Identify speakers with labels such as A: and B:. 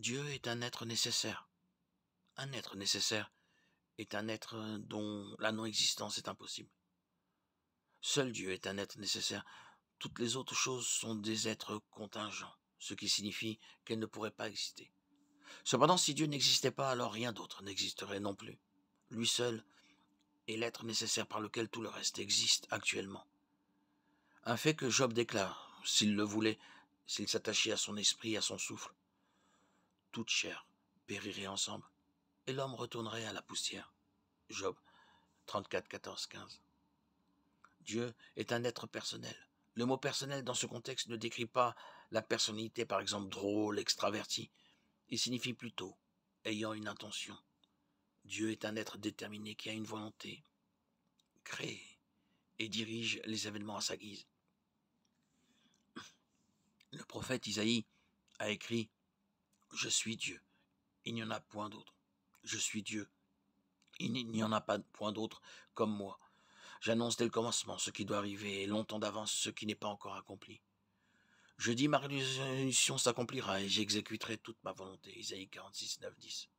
A: Dieu est un être nécessaire. Un être nécessaire est un être dont la non-existence est impossible. Seul Dieu est un être nécessaire. Toutes les autres choses sont des êtres contingents, ce qui signifie qu'elles ne pourraient pas exister. Cependant, si Dieu n'existait pas, alors rien d'autre n'existerait non plus. Lui seul est l'être nécessaire par lequel tout le reste existe actuellement. Un fait que Job déclare, s'il le voulait, s'il s'attachait à son esprit, à son souffle, toute chair, périraient ensemble, et l'homme retournerait à la poussière. Job 34, 14, 15. Dieu est un être personnel. Le mot personnel dans ce contexte ne décrit pas la personnalité, par exemple, drôle, extraverti. Il signifie plutôt ayant une intention. Dieu est un être déterminé qui a une volonté, crée et dirige les événements à sa guise. Le prophète Isaïe a écrit je suis Dieu. Il n'y en a point d'autre. Je suis Dieu. Il n'y en a pas point d'autre comme moi. J'annonce dès le commencement ce qui doit arriver et longtemps d'avance ce qui n'est pas encore accompli. Je dis ma résolution s'accomplira et j'exécuterai toute ma volonté. Isaïe 46, 9, 10.